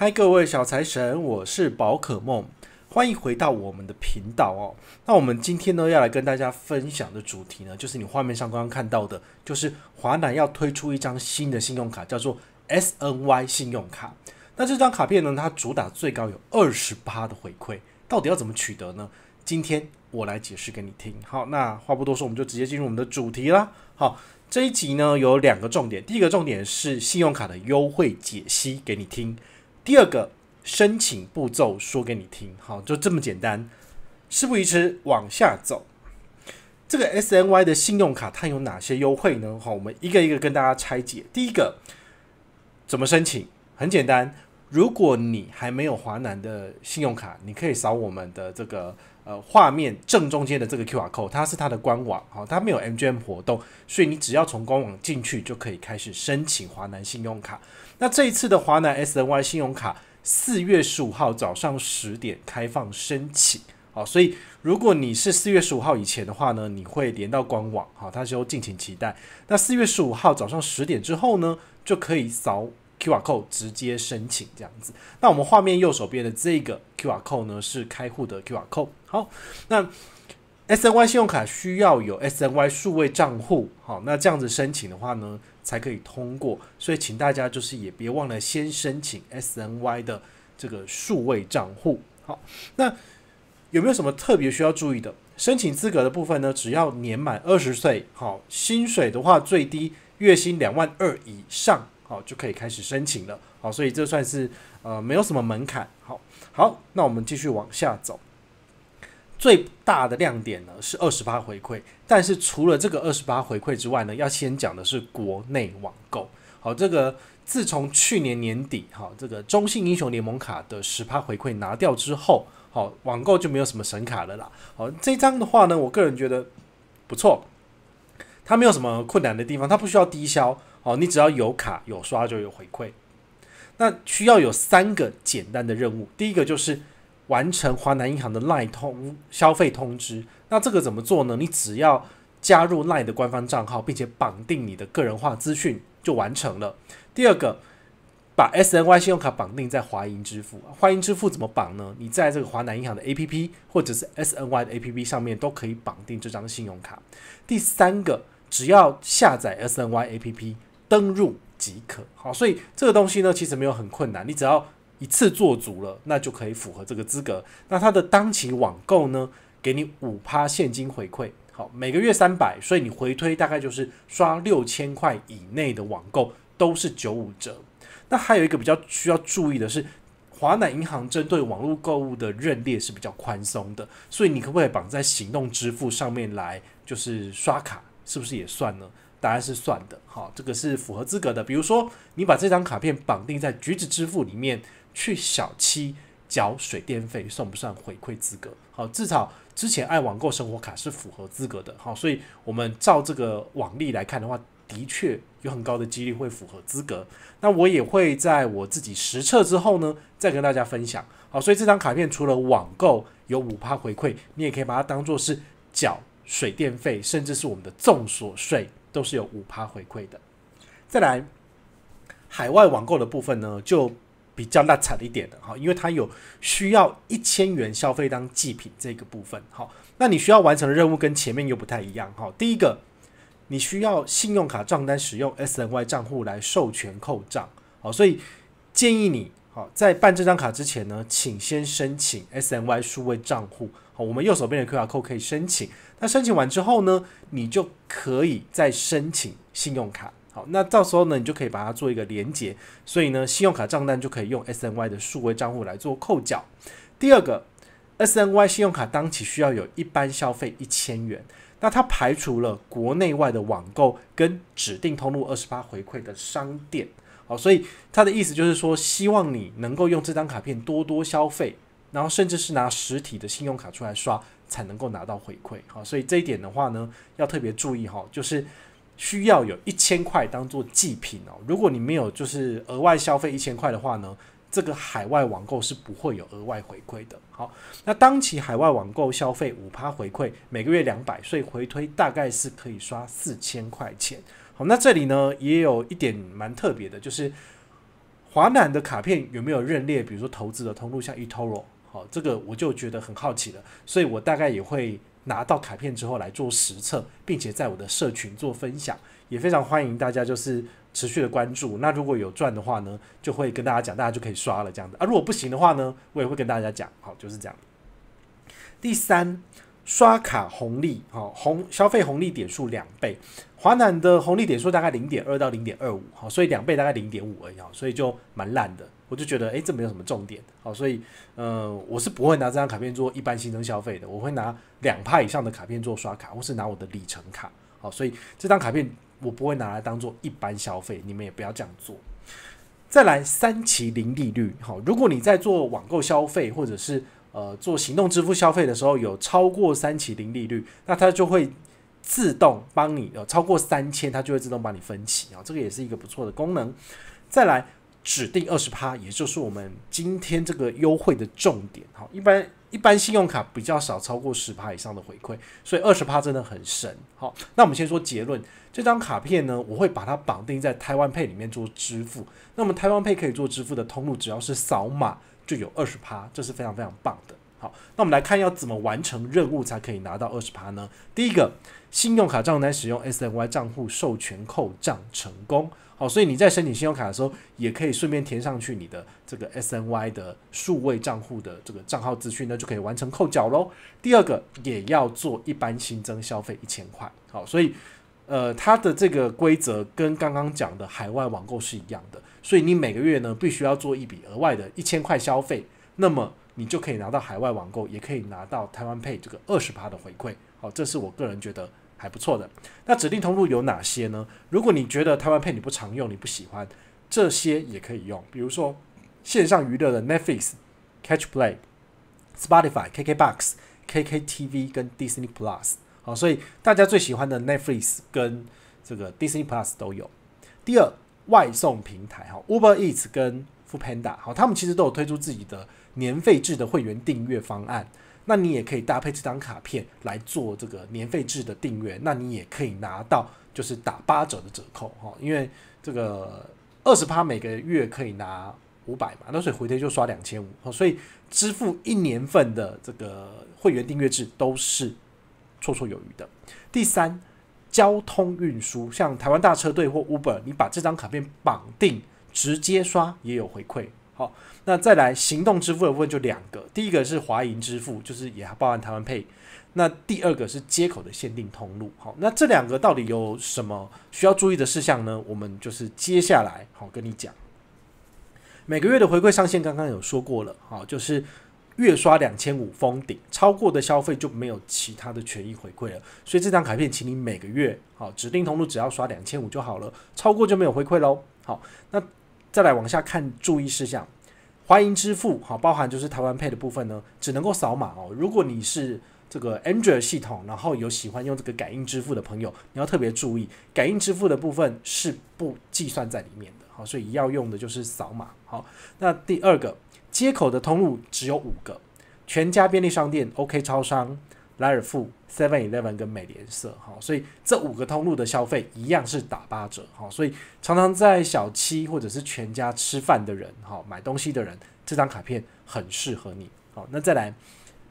嗨，各位小财神，我是宝可梦，欢迎回到我们的频道哦。那我们今天呢要来跟大家分享的主题呢，就是你画面上刚刚看到的，就是华南要推出一张新的信用卡，叫做 S N Y 信用卡。那这张卡片呢，它主打最高有二十八的回馈，到底要怎么取得呢？今天我来解释给你听。好，那话不多说，我们就直接进入我们的主题啦。好，这一集呢有两个重点，第一个重点是信用卡的优惠解析给你听。第二个申请步骤说给你听，好，就这么简单。事不宜迟，往下走。这个 S N Y 的信用卡它有哪些优惠呢？好，我们一个一个跟大家拆解。第一个，怎么申请？很简单。如果你还没有华南的信用卡，你可以扫我们的这个呃画面正中间的这个 Q R code，它是它的官网，好，它没有 MGM 活动，所以你只要从官网进去就可以开始申请华南信用卡。那这一次的华南 S N Y 信用卡，四月十五号早上十点开放申请，好，所以如果你是四月十五号以前的话呢，你会连到官网，好，到就敬请期待。那四月十五号早上十点之后呢，就可以扫。Q R Code 直接申请这样子，那我们画面右手边的这个 Q R Code 呢是开户的 Q R Code。好，那 S N Y 信用卡需要有 S N Y 数位账户，好，那这样子申请的话呢才可以通过，所以请大家就是也别忘了先申请 S N Y 的这个数位账户。好，那有没有什么特别需要注意的申请资格的部分呢？只要年满二十岁，好，薪水的话最低月薪两万二以上。好，就可以开始申请了。好，所以这算是呃没有什么门槛。好，好，那我们继续往下走。最大的亮点呢是二十八回馈，但是除了这个二十八回馈之外呢，要先讲的是国内网购。好，这个自从去年年底哈，这个中信英雄联盟卡的十趴回馈拿掉之后，好，网购就没有什么神卡了啦。好，这张的话呢，我个人觉得不错，它没有什么困难的地方，它不需要低消，哦，你只要有卡有刷就有回馈。那需要有三个简单的任务，第一个就是完成华南银行的赖通消费通知。那这个怎么做呢？你只要加入赖的官方账号，并且绑定你的个人化资讯就完成了。第二个，把 S N Y 信用卡绑定在华银支付。华银支付怎么绑呢？你在这个华南银行的 A P P 或者是 S N Y 的 A P P 上面都可以绑定这张信用卡。第三个，只要下载 S N Y A P P。登入即可，好，所以这个东西呢，其实没有很困难，你只要一次做足了，那就可以符合这个资格。那它的当期网购呢，给你五趴现金回馈，好，每个月三百，所以你回推大概就是刷六千块以内的网购都是九五折。那还有一个比较需要注意的是，华南银行针对网络购物的认列是比较宽松的，所以你可不可以绑在行动支付上面来，就是刷卡，是不是也算呢？答案是算的，好，这个是符合资格的。比如说，你把这张卡片绑定在橘子支付里面去小七缴水电费，算不算回馈资格？好，至少之前按网购生活卡是符合资格的，好，所以我们照这个往例来看的话，的确有很高的几率会符合资格。那我也会在我自己实测之后呢，再跟大家分享。好，所以这张卡片除了网购有五趴回馈，你也可以把它当做是缴水电费，甚至是我们的重所税。都是有五趴回馈的，再来，海外网购的部分呢，就比较那惨一点的哈，因为它有需要一千元消费当祭品这个部分，好，那你需要完成的任务跟前面又不太一样哈。第一个，你需要信用卡账单使用 S N Y 账户来授权扣账，好，所以建议你。在办这张卡之前呢，请先申请 S N Y 数位账户。好，我们右手边的 QR code 可以申请。那申请完之后呢，你就可以再申请信用卡。好，那到时候呢，你就可以把它做一个连接。所以呢，信用卡账单就可以用 S N Y 的数位账户来做扣缴。第二个，S N Y 信用卡当期需要有一般消费一千元。那它排除了国内外的网购跟指定通路二十八回馈的商店。好，所以他的意思就是说，希望你能够用这张卡片多多消费，然后甚至是拿实体的信用卡出来刷，才能够拿到回馈。好，所以这一点的话呢，要特别注意哈，就是需要有一千块当做祭品哦。如果你没有就是额外消费一千块的话呢，这个海外网购是不会有额外回馈的。好，那当期海外网购消费五趴回馈，每个月两百，所以回推大概是可以刷四千块钱。好，那这里呢也有一点蛮特别的，就是华南的卡片有没有认列？比如说投资的通路，像 eToro，好，这个我就觉得很好奇了，所以我大概也会拿到卡片之后来做实测，并且在我的社群做分享，也非常欢迎大家就是持续的关注。那如果有赚的话呢，就会跟大家讲，大家就可以刷了这样的。啊，如果不行的话呢，我也会跟大家讲。好，就是这样。第三。刷卡红利，哈，红消费红利点数两倍，华南的红利点数大概零点二到零点二五，好，所以两倍大概零点五而已，好，所以就蛮烂的。我就觉得，哎，这没有什么重点，好，所以，呃，我是不会拿这张卡片做一般新增消费的，我会拿两派以上的卡片做刷卡，或是拿我的里程卡，好，所以这张卡片我不会拿来当做一般消费，你们也不要这样做。再来，三期零利率，好，如果你在做网购消费或者是。呃，做行动支付消费的时候，有超过三期零利率，那它就会自动帮你，呃，超过三千它就会自动帮你分期啊，这个也是一个不错的功能。再来指定二十趴，也就是我们今天这个优惠的重点。好，一般一般信用卡比较少超过十趴以上的回馈，所以二十趴真的很神。好，那我们先说结论，这张卡片呢，我会把它绑定在台湾配里面做支付。那我们台湾配可以做支付的通路，只要是扫码。就有二十趴，这是非常非常棒的。好，那我们来看要怎么完成任务才可以拿到二十趴呢？第一个，信用卡账单使用 S N Y 账户授权扣账成功。好，所以你在申请信用卡的时候，也可以顺便填上去你的这个 S N Y 的数位账户的这个账号资讯呢，就可以完成扣缴喽。第二个，也要做一般新增消费一千块。好，所以。呃，它的这个规则跟刚刚讲的海外网购是一样的，所以你每个月呢，必须要做一笔额外的一千块消费，那么你就可以拿到海外网购，也可以拿到台湾配这个二十的回馈。好，这是我个人觉得还不错的。那指定通路有哪些呢？如果你觉得台湾配你不常用，你不喜欢，这些也可以用，比如说线上娱乐的 Netflix、Catch Play、Spotify、KKBox、KKTV 跟 Disney Plus。哦，所以大家最喜欢的 Netflix 跟这个 Disney Plus 都有。第二，外送平台哈，Uber Eats 跟 Food Panda 好，他们其实都有推出自己的年费制的会员订阅方案。那你也可以搭配这张卡片来做这个年费制的订阅，那你也可以拿到就是打八折的折扣哈，因为这个二十趴每个月可以拿五百嘛，那所以回贴就刷两千五。所以支付一年份的这个会员订阅制都是。绰绰有余的。第三，交通运输，像台湾大车队或 Uber，你把这张卡片绑定，直接刷也有回馈。好，那再来行动支付的部分就两个，第一个是华银支付，就是也包含台湾配。那第二个是接口的限定通路。好，那这两个到底有什么需要注意的事项呢？我们就是接下来好跟你讲，每个月的回馈上限刚刚有说过了，好，就是。月刷两千五封顶，超过的消费就没有其他的权益回馈了。所以这张卡片，请你每个月好指定通路，只要刷两千五就好了，超过就没有回馈喽。好，那再来往下看注意事项，欢迎支付，好包含就是台湾配的部分呢，只能够扫码哦。如果你是这个 Android 系统，然后有喜欢用这个感应支付的朋友，你要特别注意，感应支付的部分是不计算在里面的。好，所以要用的就是扫码。好，那第二个。接口的通路只有五个：全家便利商店、OK 超商、莱尔富、Seven Eleven 跟美联社。哈，所以这五个通路的消费一样是打八折。哈，所以常常在小七或者是全家吃饭的人、哈买东西的人，这张卡片很适合你。好，那再来，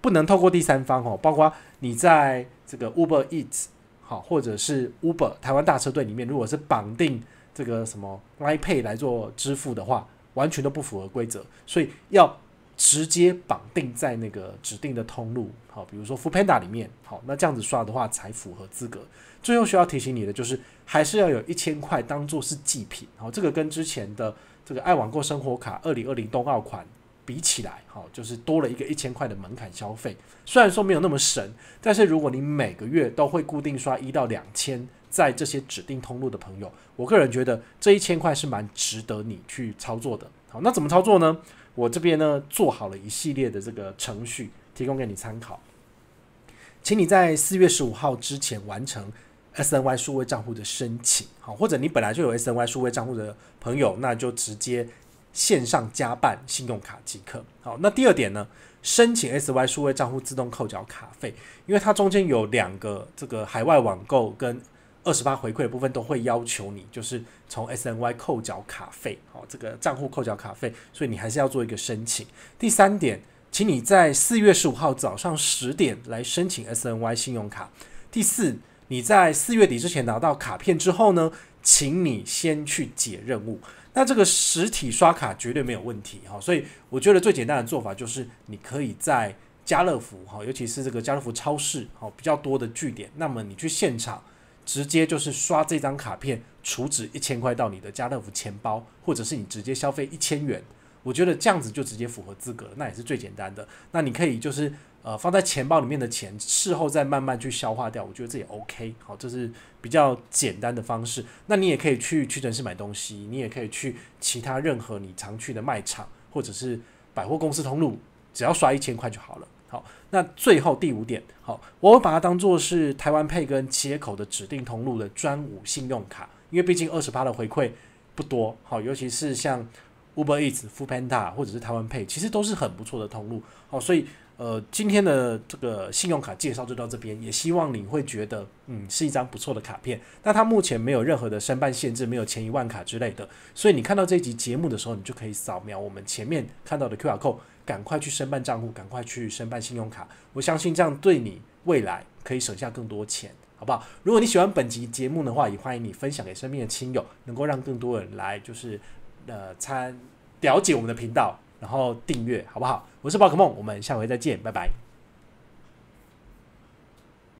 不能透过第三方哈，包括你在这个 Uber Eats，好，或者是 Uber 台湾大车队里面，如果是绑定这个什么 i Pay 来做支付的话。完全都不符合规则，所以要直接绑定在那个指定的通路，好，比如说富 panda 里面，好，那这样子刷的话才符合资格。最后需要提醒你的就是，还是要有一千块当做是祭品，好，这个跟之前的这个爱网购生活卡2020冬奥款比起来，好，就是多了一个一千块的门槛消费。虽然说没有那么神，但是如果你每个月都会固定刷一到两千。在这些指定通路的朋友，我个人觉得这一千块是蛮值得你去操作的。好，那怎么操作呢？我这边呢做好了一系列的这个程序，提供给你参考。请你在四月十五号之前完成 S N Y 数位账户的申请，好，或者你本来就有 S N Y 数位账户的朋友，那就直接线上加办信用卡即可。好，那第二点呢，申请 S N Y 数位账户自动扣缴卡费，因为它中间有两个这个海外网购跟。二十八回馈的部分都会要求你，就是从 S N Y 扣缴卡费，好，这个账户扣缴卡费，所以你还是要做一个申请。第三点，请你在四月十五号早上十点来申请 S N Y 信用卡。第四，你在四月底之前拿到卡片之后呢，请你先去解任务。那这个实体刷卡绝对没有问题，哈，所以我觉得最简单的做法就是，你可以在家乐福，哈，尤其是这个家乐福超市，好，比较多的据点，那么你去现场。直接就是刷这张卡片，储值一千块到你的家乐福钱包，或者是你直接消费一千元，我觉得这样子就直接符合资格，那也是最简单的。那你可以就是呃放在钱包里面的钱，事后再慢慢去消化掉，我觉得这也 OK。好，这是比较简单的方式。那你也可以去屈臣氏买东西，你也可以去其他任何你常去的卖场或者是百货公司通路，只要刷一千块就好了。好，那最后第五点，好，我把它当做是台湾配跟切口的指定通路的专五信用卡，因为毕竟二十八的回馈不多，好，尤其是像 Uber Eats、f o o p a n d a 或者是台湾配，其实都是很不错的通路，好，所以。呃，今天的这个信用卡介绍就到这边，也希望你会觉得，嗯，是一张不错的卡片。那它目前没有任何的申办限制，没有前一万卡之类的，所以你看到这集节目的时候，你就可以扫描我们前面看到的 Q r code，赶快去申办账户，赶快去申办信用卡。我相信这样对你未来可以省下更多钱，好不好？如果你喜欢本集节目的话，也欢迎你分享给身边的亲友，能够让更多人来就是呃参了解我们的频道。然后订阅好不好？我是宝可梦，我们下回再见，拜拜。